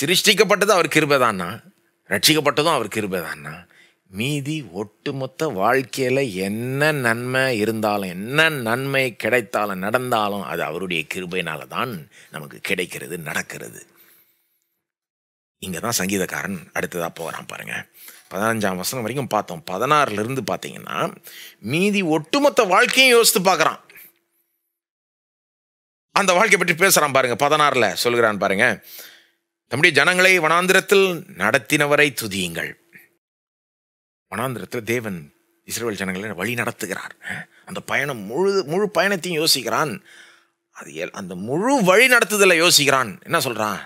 சிருஷ்டிக்கப்பட்டதும் அவர் கிருபை தான்னா ரட்சிக்கப்பட்டதும் அவர் கிருபை தான்னா மீதி ஒட்டுமொத்த வாழ்க்கையில் என்ன நன்மை இருந்தாலும் என்ன நன்மை கிடைத்தாலும் நடந்தாலும் அது அவருடைய கிருபையினால தான் நமக்கு கிடைக்கிறது நடக்கிறது இங்கே தான் சங்கீதக்காரன் அடுத்ததாக போகிறான் பாருங்கள் பதினஞ்சாம் வருஷம் வரைக்கும் பார்த்தோம் பதினாறுலேருந்து பார்த்தீங்கன்னா மீதி ஒட்டுமொத்த வாழ்க்கையும் யோசித்து பார்க்குறான் அந்த வாழ்க்கையை பற்றி பேசுகிறான் பாருங்கள் பதினாறில் சொல்கிறான் பாருங்கள் தம்முடைய ஜனங்களை வனாந்திரத்தில் நடத்தினவரை துதியுங்கள் வனாந்திரத்தில் தேவன் இஸ்ரேல் ஜனங்களை வழி நடத்துகிறார் அந்த பயணம் முழு முழு பயணத்தையும் யோசிக்கிறான் அது அந்த முழு வழி நடத்துதலை யோசிக்கிறான் என்ன சொல்கிறான்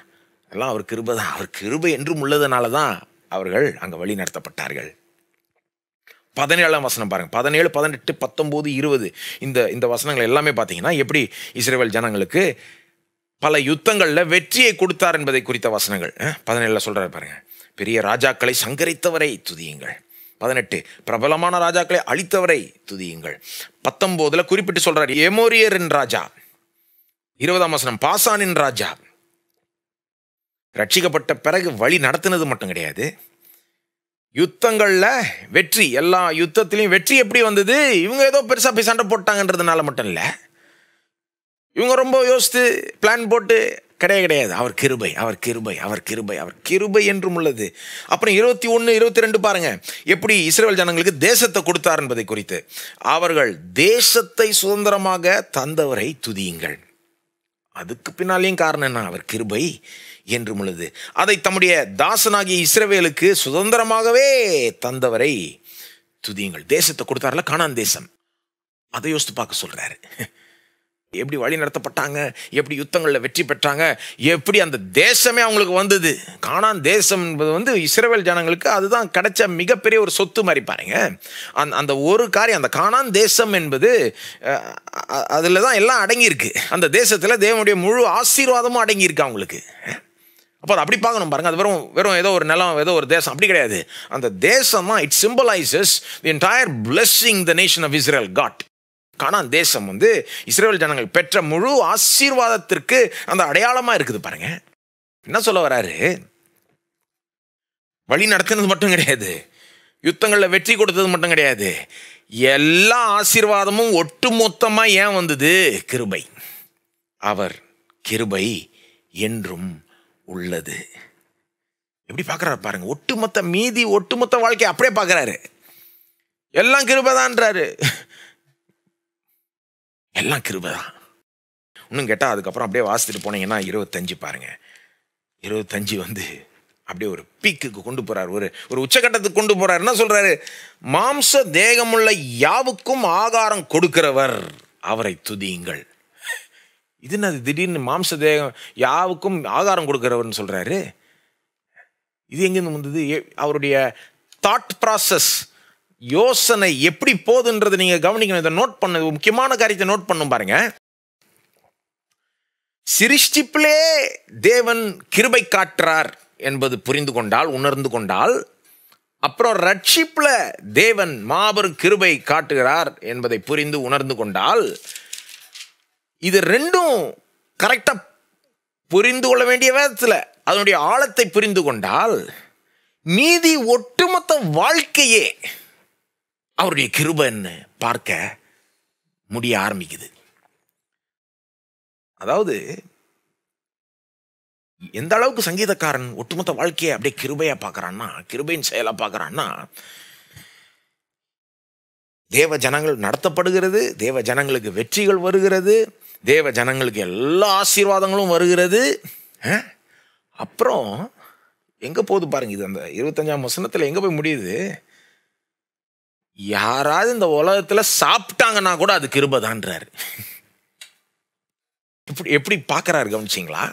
எல்லாம் அவர் கிருபை தான் அவர் கிருபை என்றும் உள்ளதுனால தான் அவர்கள் அங்கே வழி நடத்தப்பட்டார்கள் பதினேழாம் வசனம் பாருங்கள் பதினேழு பதினெட்டு பத்தொம்போது இருபது இந்த இந்த வசனங்கள் எல்லாமே பார்த்தீங்கன்னா எப்படி இஸ்ரேல் ஜனங்களுக்கு பல யுத்தங்களில் வெற்றியை கொடுத்தார் என்பதை குறித்த வசனங்கள் பதினேழில் சொல்கிறார் பாருங்கள் பெரிய ராஜாக்களை சங்கரித்தவரை துதியுங்கள் பதினெட்டு பிரபலமான ராஜாக்களை அழித்தவரை துதியுங்கள் பத்தொம்போதில் குறிப்பிட்டு சொல்கிறார் ஏமோரியரின் ராஜா இருபதாம் வசனம் பாசானின் ராஜா ரட்சிக்கப்பட்ட பிறகு வழி நடத்தினது மட்டும் கிடையாது யுத்தங்களில் வெற்றி எல்லா யுத்தத்திலையும் வெற்றி எப்படி வந்தது இவங்க ஏதோ பெருசாக போய் சண்டை போட்டாங்கன்றதுனால மட்டும் இல்லை இவங்க ரொம்ப யோசித்து பிளான் போட்டு கிடையாது கிடையாது அவர் கிருபை அவர் கிருபை அவர் கிருபை அவர் கிருபை என்றும் உள்ளது அப்புறம் இருபத்தி ஒன்று இருபத்தி ரெண்டு பாருங்கள் எப்படி இஸ்ரேல் ஜனங்களுக்கு தேசத்தை கொடுத்தார் என்பதை குறித்து அவர்கள் தேசத்தை சுதந்திரமாக தந்தவரை துதியுங்கள் அதுக்கு பின்னாலேயும் காரணம் என்ன அவர் கிருபை என்றும் உள்ளது அதை தம்முடைய தாசனாகிய இஸ்ரவேலுக்கு சுதந்திரமாகவே தந்தவரை துதியுங்கள் தேசத்தை கொடுத்தாரில் காணான் தேசம் அதை யோசித்து பார்க்க சொல்கிறாரு எப்படி வழி நடத்தப்பட்டாங்க எப்படி யுத்தங்களில் வெற்றி பெற்றாங்க எப்படி அந்த தேசமே அவங்களுக்கு வந்தது காணான் தேசம் என்பது வந்து இஸ்ரேவேல் ஜனங்களுக்கு அதுதான் கிடைச்ச மிகப்பெரிய ஒரு சொத்து மாதிரி பாருங்க அந் அந்த ஒரு காரியம் அந்த காணான் தேசம் என்பது அதில் தான் எல்லாம் அடங்கியிருக்கு அந்த தேசத்தில் தேவனுடைய முழு ஆசீர்வாதமும் அடங்கியிருக்கு அவங்களுக்கு அப்போ அதை அப்படி பார்க்கணும் பாருங்க அது வெறும் வெறும் ஏதோ ஒரு நிலம் ஏதோ ஒரு தேசம் அப்படி கிடையாது அந்த தேசம் தான் it symbolises the entire blessing the nation of Israel God Canaan தேசம் வந்து இஸ்ரேல் ஜனங்கள் பெற்ற முழு ஆசீர்வாதத்திற்கு அந்த அடையாளமாக இருக்குது பாருங்க என்ன சொல்ல வராரு வழி நடத்தினது மட்டும் கிடையாது யுத்தங்களில் வெற்றி கொடுத்தது மட்டும் கிடையாது எல்லா ஆசீர்வாதமும் ஒட்டுமொத்தமாக ஏன் வந்தது கிருபை அவர் கிருபை என்றும் உள்ளது எப்படி பார்க்குறாரு பாருங்க ஒட்டுமொத்த மீதி ஒட்டுமொத்த வாழ்க்கையை அப்படியே பார்க்குறாரு எல்லாம் கிருபை தான்றாரு எல்லாம் கிருபை தான் இன்னும் கேட்டால் அதுக்கப்புறம் அப்படியே வாசித்துட்டு போனீங்கன்னா இருபத்தஞ்சு பாருங்கள் இருபத்தஞ்சு வந்து அப்படியே ஒரு பீக்குக்கு கொண்டு போகிறார் ஒரு ஒரு உச்சக்கட்டத்துக்கு கொண்டு போகிறார் என்ன சொல்கிறாரு மாம்ச தேகமுள்ள யாவுக்கும் ஆகாரம் கொடுக்கிறவர் அவரை துதியுங்கள் இது என்னது திடீர்னு மாம்ச தேகம் யாவுக்கும் ஆகாரம் கொடுக்கிறவர்னு சொல்கிறாரு இது எங்கேருந்து வந்தது அவருடைய தாட் ப்ராசஸ் யோசனை எப்படி போகுதுன்றதை நீங்கள் கவனிக்கணும் இதை நோட் பண்ண முக்கியமான காரியத்தை நோட் பண்ணும் பாருங்க சிருஷ்டிப்பிலே தேவன் கிருபை காட்டுறார் என்பது புரிந்து கொண்டால் உணர்ந்து கொண்டால் அப்புறம் ரட்சிப்பில் தேவன் மாபெரும் கிருபை காட்டுகிறார் என்பதை புரிந்து உணர்ந்து கொண்டால் இது ரெண்டும் கரெக்டாக புரிந்து கொள்ள வேண்டிய விதத்தில் அதனுடைய ஆழத்தை புரிந்து கொண்டால் மீதி ஒட்டுமொத்த வாழ்க்கையே அவருடைய கிருபன்னு பார்க்க முடிய ஆரம்பிக்குது அதாவது எந்த அளவுக்கு சங்கீதக்காரன் ஒட்டுமொத்த வாழ்க்கையை அப்படியே கிருபையாக பார்க்கறான்னா கிருபையின் செயலா பார்க்கறான்னா தேவ ஜனங்கள் நடத்தப்படுகிறது தேவ ஜனங்களுக்கு வெற்றிகள் வருகிறது தேவ ஜனங்களுக்கு எல்லா ஆசீர்வாதங்களும் வருகிறது அப்புறம் எங்கே போகுது பாருங்க இது அந்த இருபத்தஞ்சாம் வசனத்துல எங்கே போய் முடியுது யாராவது இந்த உலகத்தில் சாப்பிட்டாங்கன்னா கூட அது கிருபதான்றார் இப்படி எப்படி பார்க்குறாரு கவனிச்சிங்களா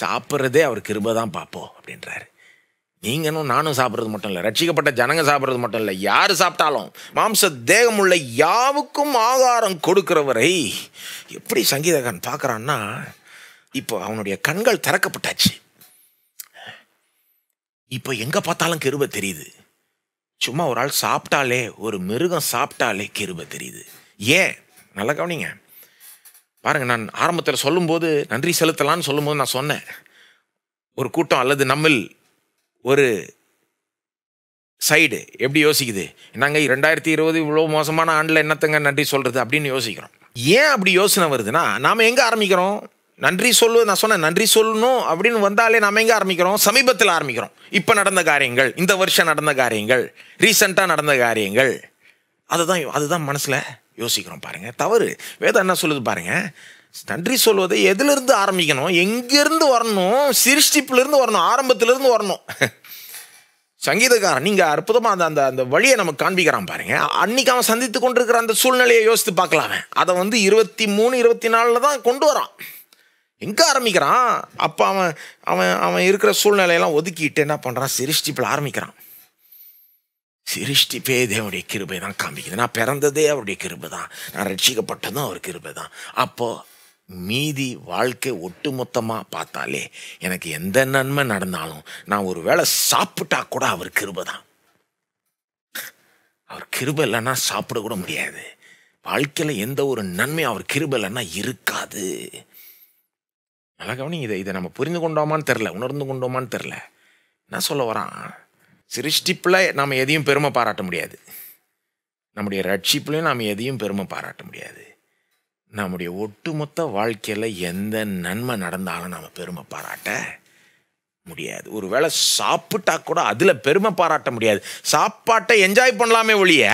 சாப்பிட்றதே அவர் கிருப தான் பார்ப்போம் அப்படின்றாரு நீங்களும் நானும் சாப்பிட்றது மட்டும் இல்லை ரட்சிக்கப்பட்ட ஜனங்க சாப்பிட்றது மட்டும் இல்லை யார் சாப்பிட்டாலும் மாம்ச தேகம் உள்ள யாவுக்கும் ஆகாரம் கொடுக்குறவரை எப்படி சங்கீதகான் பார்க்குறான்னா இப்போ அவனுடைய கண்கள் திறக்கப்பட்டாச்சு இப்போ எங்கே பார்த்தாலும் கிருப தெரியுது சும்மா ஒரு ஆள் சாப்பிட்டாலே ஒரு மிருகம் சாப்பிட்டாலே கிருப தெரியுது ஏன் நல்லா கவனிங்க பாருங்கள் நான் ஆரம்பத்தில் சொல்லும்போது நன்றி செலுத்தலான்னு சொல்லும்போது நான் சொன்னேன் ஒரு கூட்டம் அல்லது நம்மில் ஒரு சைடு எப்படி யோசிக்குது நாங்கள் ரெண்டாயிரத்தி இருபது இவ்வளோ மோசமான ஆண்டில் என்னத்தங்க நன்றி சொல்கிறது அப்படின்னு யோசிக்கிறோம் ஏன் அப்படி யோசனை வருதுன்னா நாம் எங்கே ஆரம்பிக்கிறோம் நன்றி சொல்லு நான் சொன்னேன் நன்றி சொல்லணும் அப்படின்னு வந்தாலே நம்ம எங்கே ஆரம்பிக்கிறோம் சமீபத்தில் ஆரம்பிக்கிறோம் இப்போ நடந்த காரியங்கள் இந்த வருஷம் நடந்த காரியங்கள் ரீசண்டாக நடந்த காரியங்கள் அதுதான் அதுதான் மனசில் யோசிக்கிறோம் பாருங்கள் தவறு வேதம் என்ன சொல்லுது பாருங்கள் நன்றி சொல்வதை எதுலேருந்து ஆரம்பிக்கணும் எங்கேருந்து வரணும் சிருஷ்டிப்புலேருந்து வரணும் ஆரம்பத்திலேருந்து வரணும் சங்கீதக்காரன் நீங்கள் அற்புதமாக அந்த அந்த அந்த வழியை நமக்கு காண்பிக்கிறான் பாருங்க அன்னைக்கு அவன் சந்தித்து கொண்டிருக்கிற அந்த சூழ்நிலையை யோசித்து பார்க்கலாமே அதை வந்து இருபத்தி மூணு இருபத்தி நாலில் தான் கொண்டு வரான் எங்கே ஆரம்பிக்கிறான் அப்போ அவன் அவன் அவன் இருக்கிற சூழ்நிலையெல்லாம் ஒதுக்கிட்டு என்ன பண்ணுறான் சிருஷ்டிப்பில் ஆரம்பிக்கிறான் சிருஷ்டிப்பே தேவனுடைய கிருபை தான் காமிக்குது நான் பிறந்ததே அவருடைய கிருபை தான் நான் ரட்சிக்கப்பட்டதும் அவர் கிருபை தான் அப்போது மீதி வாழ்க்கை ஒட்டுமொத்தமாக பார்த்தாலே எனக்கு எந்த நன்மை நடந்தாலும் நான் ஒரு வேளை சாப்பிட்டா கூட அவர் கிருபை தான் அவர் கிருபை இல்லைன்னா சாப்பிட கூட முடியாது வாழ்க்கையில் எந்த ஒரு நன்மையும் அவர் கிருபை இல்லைன்னா இருக்காது நல்லா கவனிங்க இதை இதை நம்ம புரிந்து கொண்டோமான்னு தெரில உணர்ந்து கொண்டோமான்னு தெரில என்ன சொல்ல வரான் சிருஷ்டிப்பில் நாம் எதையும் பெருமை பாராட்ட முடியாது நம்முடைய ரட்சிப்புலையும் நாம் எதையும் பெருமை பாராட்ட முடியாது நம்முடைய ஒட்டுமொத்த வாழ்க்கையில் எந்த நன்மை நடந்தாலும் நாம் பெருமை பாராட்ட முடியாது ஒரு வேளை சாப்பிட்டா கூட அதில் பெருமை பாராட்ட முடியாது சாப்பாட்டை என்ஜாய் பண்ணலாமே ஒழிய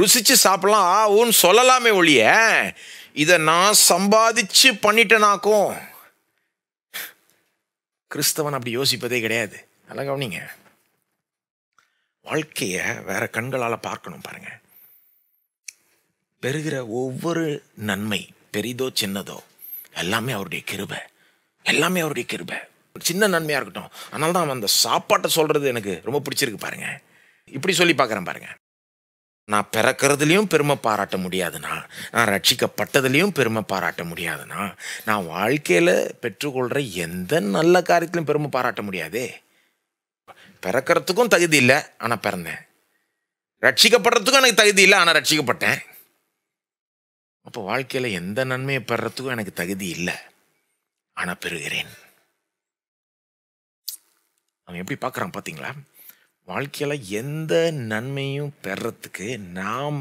ருசித்து ஆ ஊன்னு சொல்லலாமே ஒழிய இதை நான் சம்பாதிச்சு பண்ணிட்டேனாக்கும் கிறிஸ்தவன் அப்படி யோசிப்பதே கிடையாது நல்லா கவனிங்க வாழ்க்கையை வேற கண்களால் பார்க்கணும் பாருங்க பெறுகிற ஒவ்வொரு நன்மை பெரிதோ சின்னதோ எல்லாமே அவருடைய கிருபை எல்லாமே அவருடைய கிருபை சின்ன நன்மையாக இருக்கட்டும் அதனால தான் அவன் அந்த சாப்பாட்டை சொல்கிறது எனக்கு ரொம்ப பிடிச்சிருக்கு பாருங்க இப்படி சொல்லி பார்க்குறேன் பாருங்க நான் பிறக்கிறதுலையும் பெருமை பாராட்ட முடியாதுண்ணா நான் ரட்சிக்கப்பட்டதுலேயும் பெருமை பாராட்ட முடியாதுண்ணா நான் வாழ்க்கையில் பெற்றுக்கொள்கிற எந்த நல்ல காரியத்திலையும் பெருமை பாராட்ட முடியாதே பிறக்கிறதுக்கும் தகுதி இல்லை ஆனால் பிறந்தேன் ரட்சிக்கப்படுறதுக்கும் எனக்கு தகுதி இல்லை ஆனால் ரட்சிக்கப்பட்டேன் அப்போ வாழ்க்கையில் எந்த நன்மையை பெறத்துக்கும் எனக்கு தகுதி இல்லை ஆனால் பெறுகிறேன் அவன் எப்படி பார்க்குறான் பார்த்தீங்களா வாழ்க்கையில் எந்த நன்மையும் பெறத்துக்கு நாம்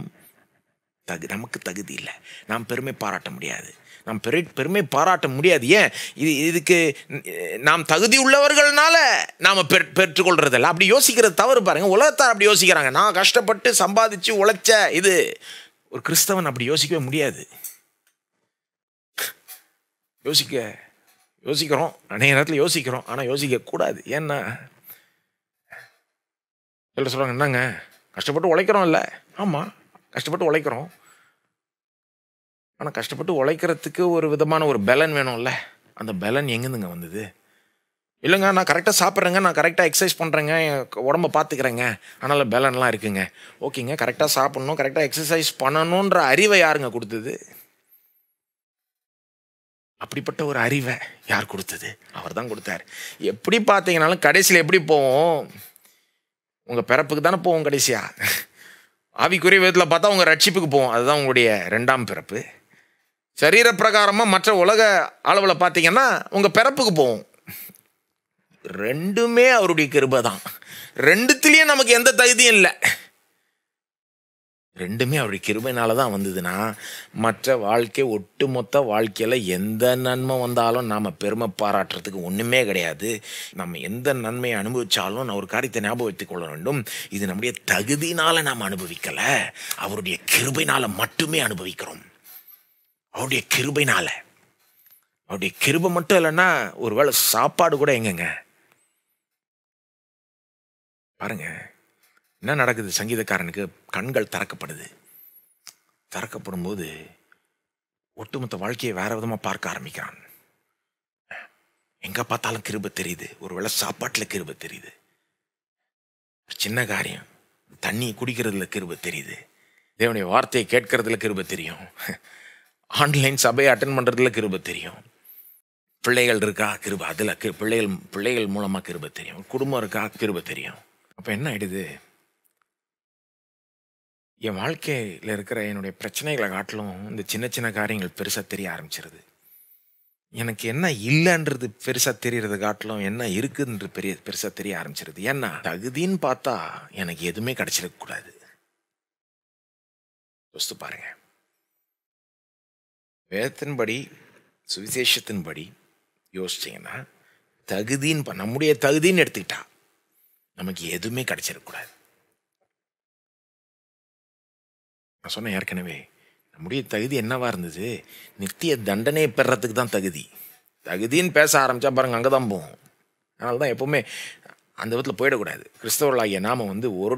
தகு நமக்கு தகுதி இல்லை நாம் பெருமை பாராட்ட முடியாது நாம் பெரு பெருமை பாராட்ட முடியாது ஏன் இது இதுக்கு நாம் தகுதி உள்ளவர்கள்னால நாம் பெ இல்லை அப்படி யோசிக்கிறது தவறு பாருங்கள் உலகத்தார் அப்படி யோசிக்கிறாங்க நான் கஷ்டப்பட்டு சம்பாதிச்சு உழைச்ச இது ஒரு கிறிஸ்தவன் அப்படி யோசிக்கவே முடியாது யோசிக்க யோசிக்கிறோம் அநேக நேரத்தில் யோசிக்கிறோம் ஆனால் யோசிக்கக்கூடாது ஏன்னா எல்லாம் சொல்கிறாங்க என்னங்க கஷ்டப்பட்டு உழைக்கிறோம் இல்லை ஆமாம் கஷ்டப்பட்டு உழைக்கிறோம் ஆனால் கஷ்டப்பட்டு உழைக்கிறதுக்கு ஒரு விதமான ஒரு பலன் வேணும்ல அந்த பலன் எங்கேருந்துங்க வந்தது இல்லைங்க நான் கரெக்டாக சாப்பிட்றேங்க நான் கரெக்டாக எக்ஸசைஸ் பண்ணுறேங்க உடம்ப பார்த்துக்கிறேங்க அதனால் பலன்லாம் இருக்குங்க ஓகேங்க கரெக்டாக சாப்பிட்ணும் கரெக்டாக எக்ஸசைஸ் பண்ணணுன்ற அறிவை யாருங்க கொடுத்தது அப்படிப்பட்ட ஒரு அறிவை யார் கொடுத்தது அவர் தான் கொடுத்தார் எப்படி பார்த்தீங்கனாலும் கடைசியில் எப்படி போவோம் உங்கள் பிறப்புக்கு தானே போவோம் கடைசியாக ஆவிக்குரிய விதத்தில் பார்த்தா உங்கள் ரட்சிப்புக்கு போவோம் அதுதான் உங்களுடைய ரெண்டாம் பிறப்பு சரீர பிரகாரமாக மற்ற உலக அளவில் பார்த்தீங்கன்னா உங்கள் பிறப்புக்கு போவோம் ரெண்டுமே அவருடைய கிருபை தான் ரெண்டுத்துலேயும் நமக்கு எந்த தகுதியும் இல்லை ரெண்டுமே அவருடைய கிருபையினால தான் வந்ததுன்னா மற்ற வாழ்க்கை ஒட்டு மொத்த வாழ்க்கையில் எந்த நன்மை வந்தாலும் நாம் பெருமை பாராட்டுறதுக்கு ஒன்றுமே கிடையாது நம்ம எந்த நன்மையை அனுபவித்தாலும் நான் ஒரு காரியத்தை ஞாபகத்துக் கொள்ள வேண்டும் இது நம்முடைய தகுதினால் நாம் அனுபவிக்கலை அவருடைய கிருபைனால் மட்டுமே அனுபவிக்கிறோம் அவருடைய கிருபைனால் அவருடைய கிருபை மட்டும் இல்லைன்னா ஒரு வேளை சாப்பாடு கூட எங்கங்க பாருங்கள் என்ன நடக்குது சங்கீதக்காரனுக்கு கண்கள் திறக்கப்படுது திறக்கப்படும் போது ஒட்டுமொத்த வாழ்க்கையை வேற விதமாக பார்க்க ஆரம்பிக்கிறான் எங்கே பார்த்தாலும் கிருப தெரியுது ஒரு வேளை சாப்பாட்டில் கிருப தெரியுது சின்ன காரியம் தண்ணி குடிக்கிறதுல கிருப தெரியுது தேவனுடைய வார்த்தையை கேட்கறதுல கிருப தெரியும் ஆன்லைன் சபையை அட்டன் பண்ணுறதுல கிருப தெரியும் பிள்ளைகள் இருக்கா கிருப அதில் பிள்ளைகள் பிள்ளைகள் மூலமாக கிருப தெரியும் குடும்பம் இருக்கா கிருப தெரியும் அப்போ என்ன ஆகிடுது என் வாழ்க்கையில் இருக்கிற என்னுடைய பிரச்சனைகளை காட்டிலும் இந்த சின்ன சின்ன காரியங்கள் பெருசாக தெரிய ஆரம்பிச்சிருது எனக்கு என்ன இல்லைன்றது பெருசாக தெரியறது காட்டிலும் என்ன இருக்குதுன்ற பெரிய பெருசாக தெரிய ஆரம்பிச்சிருது ஏன்னா தகுதின்னு பார்த்தா எனக்கு எதுவுமே கிடச்சிருக்கக்கூடாது யோசித்து பாருங்க வேதத்தின்படி சுவிசேஷத்தின்படி யோசிச்சிங்கன்னா தகுதின்னு நம்முடைய தகுதின்னு எடுத்துக்கிட்டா நமக்கு எதுவுமே கிடச்சிடக்கூடாது நான் சொன்னேன் ஏற்கனவே நம்முடைய தகுதி என்னவா இருந்தது நித்திய தண்டனையை பெறத்துக்கு தான் தகுதி தகுதின்னு பேச ஆரம்பித்தா பாருங்கள் அங்கே தான் போகும் அதனால தான் எப்போவுமே அந்த விதத்தில் போயிடக்கூடாது கிறிஸ்தவர்களாகிய நாம் வந்து ஒரு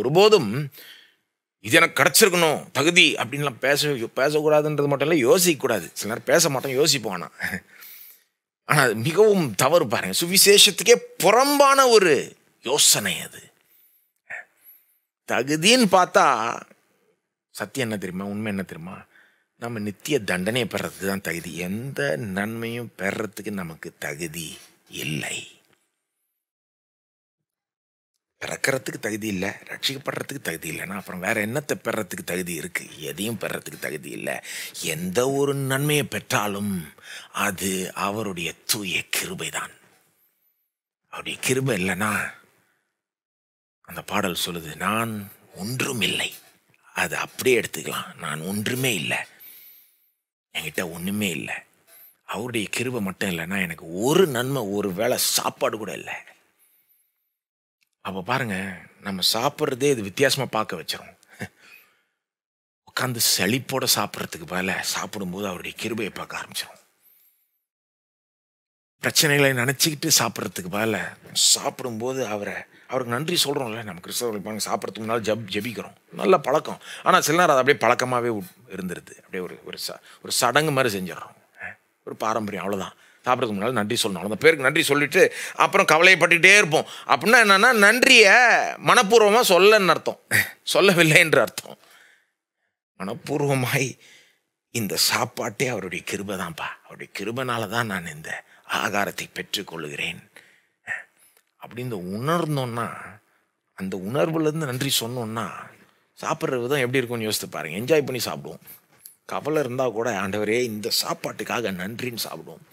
ஒரு போதும் இது எனக்கு கிடச்சிருக்கணும் தகுதி அப்படின்லாம் பேச பேசக்கூடாதுன்றது மட்டும் இல்லை யோசிக்கக்கூடாது சில நேரம் பேச மாட்டோம் யோசிப்போம் ஆனால் அது மிகவும் தவறு பாருங்க சுவிசேஷத்துக்கே புறம்பான ஒரு யோசனை அது தகுதின்னு பார்த்தா சத்தியம் என்ன தெரியுமா உண்மை என்ன தெரியுமா நம்ம நித்திய தண்டனையை பெறத்துக்கு தான் தகுதி எந்த நன்மையும் பெறத்துக்கு நமக்கு தகுதி இல்லை பிறக்கிறதுக்கு தகுதி இல்லை ரட்சிக்கப்படுறதுக்கு தகுதி இல்லைன்னா அப்புறம் வேற என்னத்தை பெறத்துக்கு தகுதி இருக்கு எதையும் பெறத்துக்கு தகுதி இல்லை எந்த ஒரு நன்மையை பெற்றாலும் அது அவருடைய தூய கிருபை தான் அவருடைய கிருபை இல்லைன்னா அந்த பாடல் சொல்லுது நான் ஒன்றும் இல்லை அதை அப்படியே எடுத்துக்கலாம் நான் ஒன்றுமே இல்லை என்கிட்ட ஒன்றுமே இல்லை அவருடைய கிருவை மட்டும் இல்லைன்னா எனக்கு ஒரு நன்மை ஒரு வேளை சாப்பாடு கூட இல்லை அப்போ பாருங்க நம்ம சாப்பிட்றதே இது வித்தியாசமாக பார்க்க வச்சிடும் உட்காந்து செழிப்போட சாப்பிட்றதுக்கு பல சாப்பிடும்போது அவருடைய கிருபையை பார்க்க ஆரம்பிச்சிடும் பிரச்சனைகளை நினச்சிக்கிட்டு சாப்பிட்றதுக்கு பல சாப்பிடும்போது அவரை அவருக்கு நன்றி சொல்கிறோம்ல நம்ம கிறிஸ்தவர்கள் பாருங்கள் சாப்பிட்றதுக்கு முன்னால் ஜப் ஜபிக்கிறோம் நல்ல பழக்கம் ஆனால் சில நேரம் அது அப்படியே பழக்கமாகவே இருந்துருது அப்படியே ஒரு ஒரு ச ஒரு சடங்கு மாதிரி செஞ்சிடறோம் ஒரு பாரம்பரியம் அவ்வளோதான் சாப்பிட்றதுக்கு முன்னால் நன்றி சொல்லணும் அந்த பேருக்கு நன்றி சொல்லிவிட்டு அப்புறம் கவலைப்பட்டுகிட்டே இருப்போம் அப்படின்னா என்னென்னா நன்றியை மனப்பூர்வமாக சொல்லன்னு அர்த்தம் சொல்லவில்லை என்று அர்த்தம் மனப்பூர்வமாய் இந்த சாப்பாட்டே அவருடைய கிருபை தான்ப்பா அவருடைய கிருபனால தான் நான் இந்த ஆகாரத்தை பெற்றுக்கொள்கிறேன் அப்படின்னு உணர்ந்தோன்னா அந்த உணர்வுலேருந்து நன்றி சொன்னோன்னா சாப்பிட்றது தான் எப்படி இருக்கும்னு யோசித்து பாருங்கள் என்ஜாய் பண்ணி சாப்பிடுவோம் கவலை இருந்தால் கூட ஆண்டவரே இந்த சாப்பாட்டுக்காக நன்றின்னு சாப்பிடுவோம்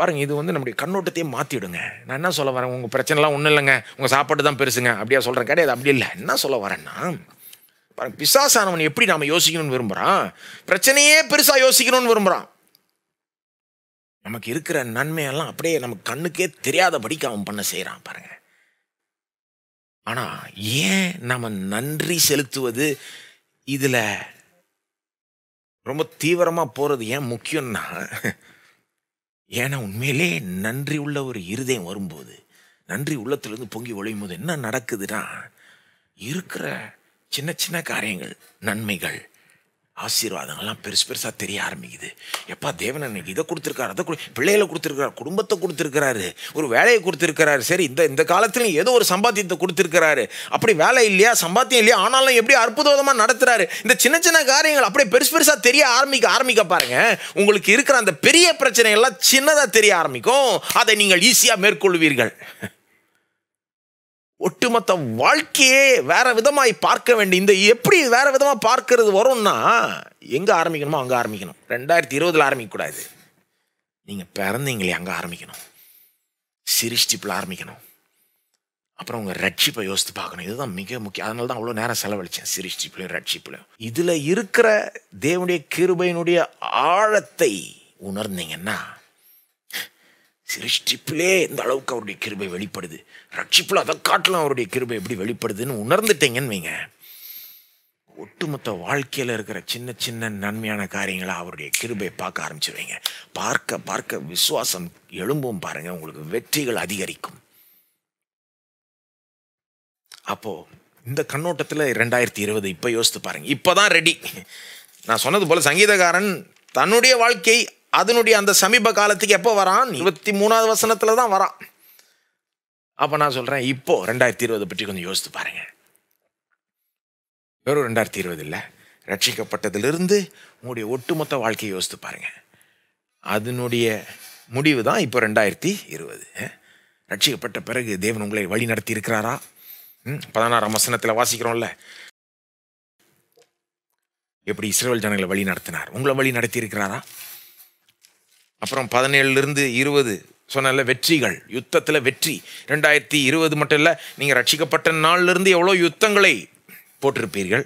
பாருங்கள் இது வந்து நம்முடைய கண்ணோட்டத்தையே மாற்றிடுங்க நான் என்ன சொல்ல வரேன் உங்கள் பிரச்சனைலாம் ஒன்றும் இல்லைங்க உங்கள் சாப்பாடு தான் பெருசுங்க அப்படியா சொல்கிறேன் கிடையாது அப்படி இல்லை என்ன சொல்ல வரேன்னா பாருங்கள் பிசாசானவன் எப்படி நாம் யோசிக்கணும்னு விரும்புகிறான் பிரச்சனையே பெருசாக யோசிக்கணும்னு விரும்புகிறான் நமக்கு இருக்கிற நன்மையெல்லாம் அப்படியே நமக்கு கண்ணுக்கே தெரியாதபடிக்கு அவன் பண்ண செய்கிறான் பாருங்க ஆனால் ஏன் நம்ம நன்றி செலுத்துவது இதில் ரொம்ப தீவிரமாக போகிறது ஏன் முக்கியம்னா ஏன்னா உண்மையிலே நன்றி உள்ள ஒரு இருதயம் வரும்போது நன்றி உள்ளத்துலேருந்து பொங்கி ஒழியும் போது என்ன நடக்குதுன்னா இருக்கிற சின்ன சின்ன காரியங்கள் நன்மைகள் ஆசீர்வாதங்கள்லாம் பெருசு பெருசாக தெரிய ஆரம்பிக்குது எப்பா தேவன் எனக்கு இதை கொடுத்துருக்காரு அதை பிள்ளைகளை கொடுத்துருக்காரு குடும்பத்தை கொடுத்துருக்கிறாரு ஒரு வேலையை கொடுத்துருக்கிறாரு சரி இந்த இந்த காலத்துலையும் ஏதோ ஒரு சம்பாத்தியத்தை கொடுத்துருக்கிறாரு அப்படி வேலை இல்லையா சம்பாத்தியம் இல்லையா ஆனாலும் எப்படி அற்புதமாக நடத்துகிறாரு இந்த சின்ன சின்ன காரியங்கள் அப்படியே பெருசு பெருசாக தெரிய ஆரம்பிக்க ஆரம்பிக்க பாருங்க உங்களுக்கு இருக்கிற அந்த பெரிய பிரச்சனைகள்லாம் சின்னதாக தெரிய ஆரம்பிக்கும் அதை நீங்கள் ஈஸியாக மேற்கொள்வீர்கள் ஒட்டுமொத்த வாழ்க்கையே வேற விதமாய் பார்க்க வேண்டிய இந்த எப்படி வேற விதமாக பார்க்கறது வரும்னா எங்கே ஆரம்பிக்கணுமோ அங்கே ஆரம்பிக்கணும் ரெண்டாயிரத்தி இருபதில் ஆரம்பிக்கக்கூடாது நீங்கள் பிறந்தீங்களே அங்கே ஆரம்பிக்கணும் சிரிஷ்டிப்பில் ஆரம்பிக்கணும் அப்புறம் உங்கள் ரட்சிப்பை யோசித்து பார்க்கணும் இதுதான் மிக முக்கியம் அதனால தான் அவ்வளோ நேரம் செலவழித்தேன் சிரிஷ்டிப்புலையும் ரட்சிப்பிலையும் இதில் இருக்கிற தேவனுடைய கிருபையினுடைய ஆழத்தை உணர்ந்தீங்கன்னா சிருஷ்டிப்பிலே இந்த அளவுக்கு அவருடைய கிருபை வெளிப்படுது ரட்சிப்பில் அதை காட்டலாம் அவருடைய கிருபை எப்படி வெளிப்படுதுன்னு உணர்ந்துட்டீங்கன்னு வைங்க ஒட்டுமொத்த வாழ்க்கையில் இருக்கிற சின்ன சின்ன நன்மையான காரியங்களை அவருடைய கிருபை பார்க்க ஆரம்பிச்சுருவீங்க பார்க்க பார்க்க விசுவாசம் எழும்பும் பாருங்க உங்களுக்கு வெற்றிகள் அதிகரிக்கும் அப்போ இந்த கண்ணோட்டத்தில் ரெண்டாயிரத்தி இருபது இப்போ யோசித்து பாருங்க இப்போ தான் ரெடி நான் சொன்னது போல் சங்கீதக்காரன் தன்னுடைய வாழ்க்கை அதனுடைய அந்த சமீப காலத்துக்கு எப்போ வரான் இருபத்தி மூணாவது வசனத்தில் தான் வரான் அப்போ நான் சொல்கிறேன் இப்போது ரெண்டாயிரத்தி இருபது பற்றி கொஞ்சம் யோசித்து பாருங்கள் வெறும் ரெண்டாயிரத்தி இருபது இல்லை ரட்சிக்கப்பட்டதுலேருந்து உங்களுடைய ஒட்டுமொத்த வாழ்க்கையை யோசித்து பாருங்கள் அதனுடைய முடிவு தான் இப்போ ரெண்டாயிரத்தி இருபது ரட்சிக்கப்பட்ட பிறகு தேவன் உங்களை வழி நடத்தி இருக்கிறாரா பதினாறாம் வசனத்தில் வாசிக்கிறோம்ல எப்படி இஸ்ரேல் ஜனங்களை வழி நடத்தினார் உங்களை வழி நடத்தி இருக்கிறாரா அப்புறம் பதினேழுலேருந்து இருபது சொன்னல வெற்றிகள் யுத்தத்தில் வெற்றி ரெண்டாயிரத்தி இருபது மட்டும் இல்லை நீங்கள் ரட்சிக்கப்பட்ட நாள்லேருந்து எவ்வளோ யுத்தங்களை போட்டிருப்பீர்கள்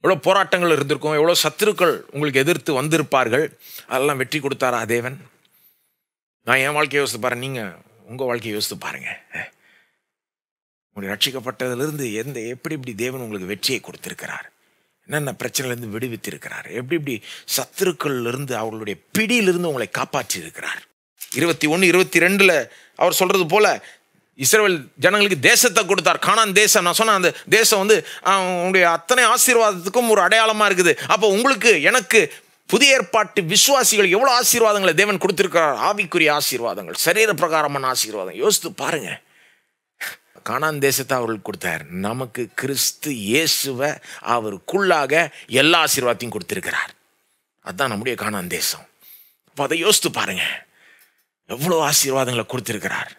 எவ்வளோ போராட்டங்கள் இருந்திருக்கும் எவ்வளோ சத்துருக்கள் உங்களுக்கு எதிர்த்து வந்திருப்பார்கள் அதெல்லாம் வெற்றி கொடுத்தாரா தேவன் நான் என் வாழ்க்கையை யோசித்து பாருங்க நீங்கள் உங்கள் வாழ்க்கையை யோசித்து பாருங்கள் உங்களுக்கு ரட்சிக்கப்பட்டதுலேருந்து எந்த எப்படி இப்படி தேவன் உங்களுக்கு வெற்றியை கொடுத்துருக்கிறார் என்னென்ன பிரச்சனையிலேருந்து விடுவித்து இருக்கிறார் எப்படி இப்படி சத்துருக்கள்லேருந்து அவர்களுடைய பிடியிலிருந்து உங்களை காப்பாற்றி இருக்கிறார் இருபத்தி ஒன்று இருபத்தி ரெண்டில் அவர் சொல்கிறது போல் இஸ்ரேல் ஜனங்களுக்கு தேசத்தை கொடுத்தார் காணான் தேசம் நான் சொன்னேன் அந்த தேசம் வந்து உங்களுடைய அத்தனை ஆசீர்வாதத்துக்கும் ஒரு அடையாளமாக இருக்குது அப்போ உங்களுக்கு எனக்கு புதிய ஏற்பாட்டு விசுவாசிகள் எவ்வளோ ஆசீர்வாதங்களை தேவன் கொடுத்துருக்கிறார் ஆவிக்குரிய ஆசீர்வாதங்கள் சரீர பிரகாரமான ஆசீர்வாதம் யோசித்து பாருங்கள் கானான் தேசத்தை அவர்களுக்கு கொடுத்தார் நமக்கு கிறிஸ்து இயேசுவை அவருக்குள்ளாக எல்லா ஆசீர்வாதத்தையும் கொடுத்துருக்கிறார் அதுதான் நம்முடைய கானான் தேசம் இப்போ அதை யோசித்து பாருங்க எவ்வளோ ஆசீர்வாதங்களை கொடுத்துருக்கிறார்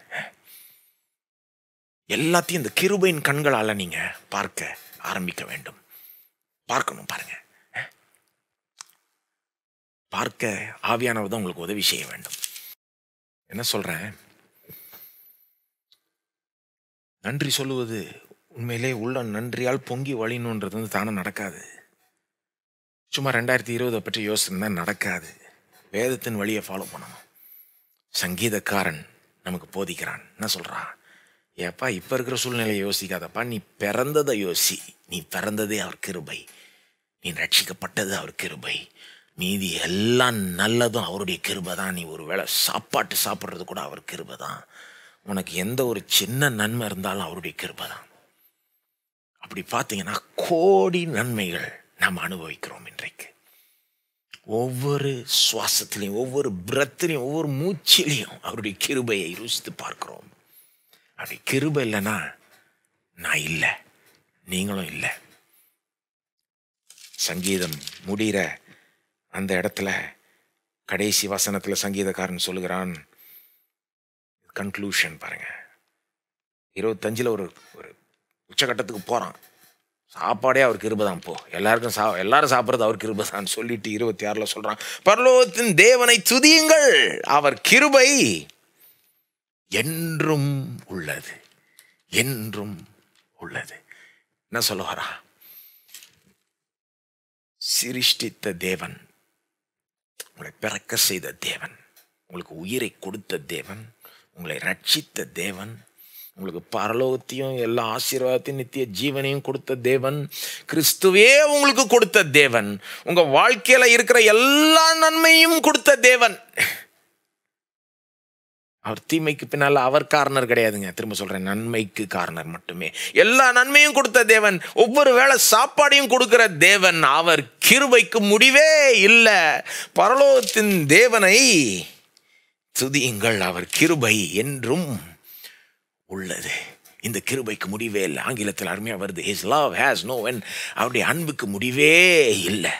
எல்லாத்தையும் இந்த கிருபையின் கண்களால் நீங்கள் பார்க்க ஆரம்பிக்க வேண்டும் பார்க்கணும் பாருங்க பார்க்க ஆவியானவர் தான் உங்களுக்கு உதவி செய்ய வேண்டும் என்ன சொல்கிறேன் நன்றி சொல்லுவது உண்மையிலே உள்ள நன்றியால் பொங்கி வழினுன்றது வந்து தானே நடக்காது சும்மா ரெண்டாயிரத்தி இருபதை பற்றி யோசனை நடக்காது வேதத்தின் வழியை ஃபாலோ பண்ணணும் சங்கீதக்காரன் நமக்கு போதிக்கிறான் என்ன சொல்கிறான் ஏப்பா இப்போ இருக்கிற சூழ்நிலையை யோசிக்காதப்பா நீ பிறந்ததை யோசி நீ பிறந்ததே அவர் கிருபை நீ ரட்சிக்கப்பட்டது அவர் கிருபை மீதி எல்லாம் நல்லதும் அவருடைய கிருபை தான் நீ ஒரு வேளை சாப்பாட்டு சாப்பிட்றது கூட அவர் கிருபை தான் உனக்கு எந்த ஒரு சின்ன நன்மை இருந்தாலும் அவருடைய கிருபை தான் அப்படி பார்த்தீங்கன்னா கோடி நன்மைகள் நாம் அனுபவிக்கிறோம் இன்றைக்கு ஒவ்வொரு சுவாசத்திலையும் ஒவ்வொரு பிரத்திலையும் ஒவ்வொரு மூச்சிலையும் அவருடைய கிருபையை ருசித்து பார்க்கிறோம் அப்படி கிருபை இல்லைன்னா நான் இல்லை நீங்களும் இல்லை சங்கீதம் முடிகிற அந்த இடத்துல கடைசி வசனத்தில் சங்கீதக்காரன் சொல்கிறான் கன்க்ளூஷன் பாருங்கள் இருபத்தஞ்சில் ஒரு ஒரு உச்சகட்டத்துக்கு போகிறான் சாப்பாடே அவருக்கு இருபதான் போ எல்லாருக்கும் சா எல்லாரும் சாப்பிட்றது அவருக்கு இருபதான்னு சொல்லிட்டு இருபத்தி ஆறில் சொல்கிறான் பரலோகத்தின் தேவனை துதியுங்கள் அவர் கிருபை என்றும் உள்ளது என்றும் உள்ளது என்ன சொல்ல வரா சிருஷ்டித்த தேவன் உங்களை பிறக்க செய்த தேவன் உங்களுக்கு உயிரை கொடுத்த தேவன் உங்களை ரட்சித்த தேவன் உங்களுக்கு பரலோகத்தையும் எல்லா ஆசீர்வாதத்தையும் நித்திய ஜீவனையும் கொடுத்த தேவன் கிறிஸ்துவே உங்களுக்கு கொடுத்த தேவன் உங்கள் வாழ்க்கையில் இருக்கிற எல்லா நன்மையும் கொடுத்த தேவன் அவர் தீமைக்கு பின்னால் அவர் காரணர் கிடையாதுங்க திரும்ப சொல்கிறேன் நன்மைக்கு காரணர் மட்டுமே எல்லா நன்மையும் கொடுத்த தேவன் ஒவ்வொரு வேளை சாப்பாடையும் கொடுக்கிற தேவன் அவர் கிருவைக்கு முடிவே இல்லை பரலோகத்தின் தேவனை துதியுங்கள் அவர் கிருபை என்றும் உள்ளது இந்த கிருபைக்கு முடிவே இல்லை ஆங்கிலத்தில் அருமையாக வருது his love has no when அவருடைய அன்புக்கு முடிவே இல்லை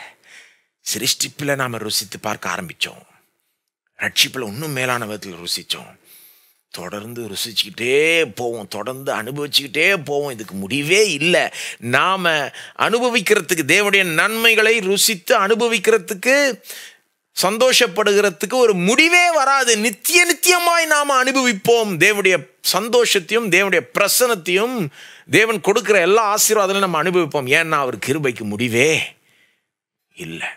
சிருஷ்டிப்பில் நாம் ருசித்து பார்க்க ஆரம்பித்தோம் ரட்சிப்பில் இன்னும் மேலான விதத்தில் ருசித்தோம் தொடர்ந்து ருசிச்சுக்கிட்டே போவோம் தொடர்ந்து அனுபவிச்சுக்கிட்டே போவோம் இதுக்கு முடிவே இல்லை நாம் அனுபவிக்கிறதுக்கு தேவனுடைய நன்மைகளை ருசித்து அனுபவிக்கிறதுக்கு சந்தோஷப்படுகிறதுக்கு ஒரு முடிவே வராது நித்திய நித்தியமாய் நாம் அனுபவிப்போம் தேவனுடைய சந்தோஷத்தையும் தேவனுடைய பிரசனத்தையும் தேவன் கொடுக்குற எல்லா ஆசீர்வாதங்களையும் நம்ம அனுபவிப்போம் ஏன்னா அவர் கிருபைக்கு முடிவே இல்லை